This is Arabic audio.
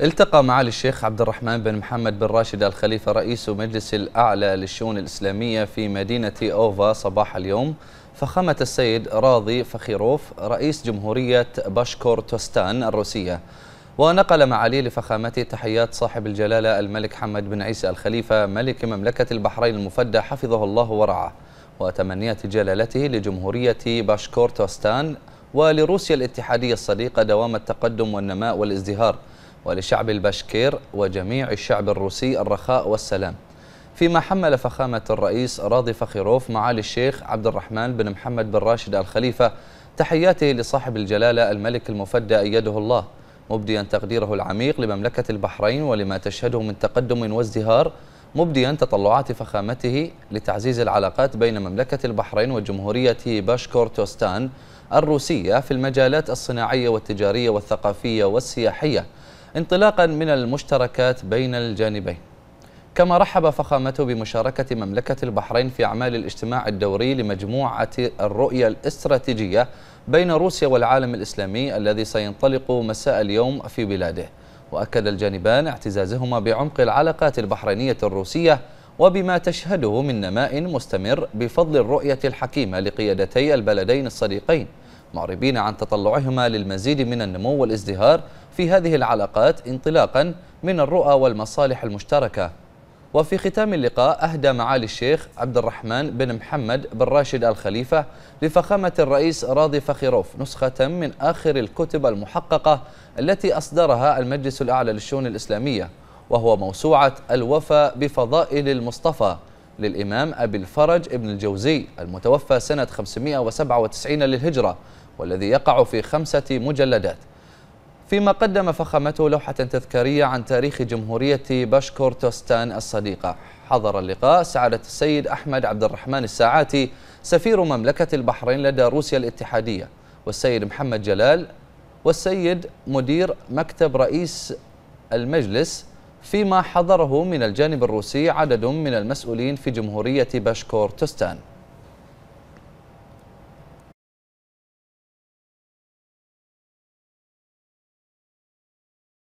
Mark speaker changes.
Speaker 1: التقى معالي الشيخ عبد الرحمن بن محمد بن راشد الخليفة رئيس مجلس الأعلى للشؤون الإسلامية في مدينة أوفا صباح اليوم فخامة السيد راضي فخيروف رئيس جمهورية باشكورتستان الروسية ونقل معالي لفخامته تحيات صاحب الجلالة الملك حمد بن عيسى الخليفة ملك مملكة البحرين المفدى حفظه الله ورعاه وتمنيات جلالته لجمهورية باشكورتستان ولروسيا الاتحادية الصديقة دوام التقدم والنماء والازدهار ولشعب البشكير وجميع الشعب الروسي الرخاء والسلام فيما حمل فخامة الرئيس راضي فخيروف معالي الشيخ عبد الرحمن بن محمد بن راشد الخليفة تحياته لصاحب الجلالة الملك المفدى أيده الله مبديا تقديره العميق لمملكة البحرين ولما تشهده من تقدم وازدهار مبديا تطلعات فخامته لتعزيز العلاقات بين مملكة البحرين وجمهورية باشكورتوستان الروسية في المجالات الصناعية والتجارية والثقافية والسياحية انطلاقا من المشتركات بين الجانبين كما رحب فخامته بمشاركة مملكة البحرين في أعمال الاجتماع الدوري لمجموعة الرؤية الاستراتيجية بين روسيا والعالم الإسلامي الذي سينطلق مساء اليوم في بلاده وأكد الجانبان اعتزازهما بعمق العلاقات البحرينية الروسية وبما تشهده من نماء مستمر بفضل الرؤية الحكيمة لقيادتي البلدين الصديقين معربين عن تطلعهما للمزيد من النمو والازدهار في هذه العلاقات انطلاقا من الرؤى والمصالح المشتركة وفي ختام اللقاء أهدى معالي الشيخ عبد الرحمن بن محمد بن راشد الخليفة لفخامة الرئيس راضي فخيروف نسخة من آخر الكتب المحققة التي أصدرها المجلس الأعلى للشؤون الإسلامية وهو موسوعة الوفا بفضائل المصطفى للإمام أبي الفرج ابن الجوزي المتوفى سنة 597 للهجرة والذي يقع في خمسة مجلدات فيما قدم فخامته لوحة تذكارية عن تاريخ جمهورية باشكورتستان الصديقة حضر اللقاء سعادة السيد أحمد عبد الرحمن الساعاتي سفير مملكة البحرين لدى روسيا الاتحادية والسيد محمد جلال والسيد مدير مكتب رئيس المجلس فيما حضره من الجانب الروسي عدد من المسؤولين في جمهورية باشكورتستان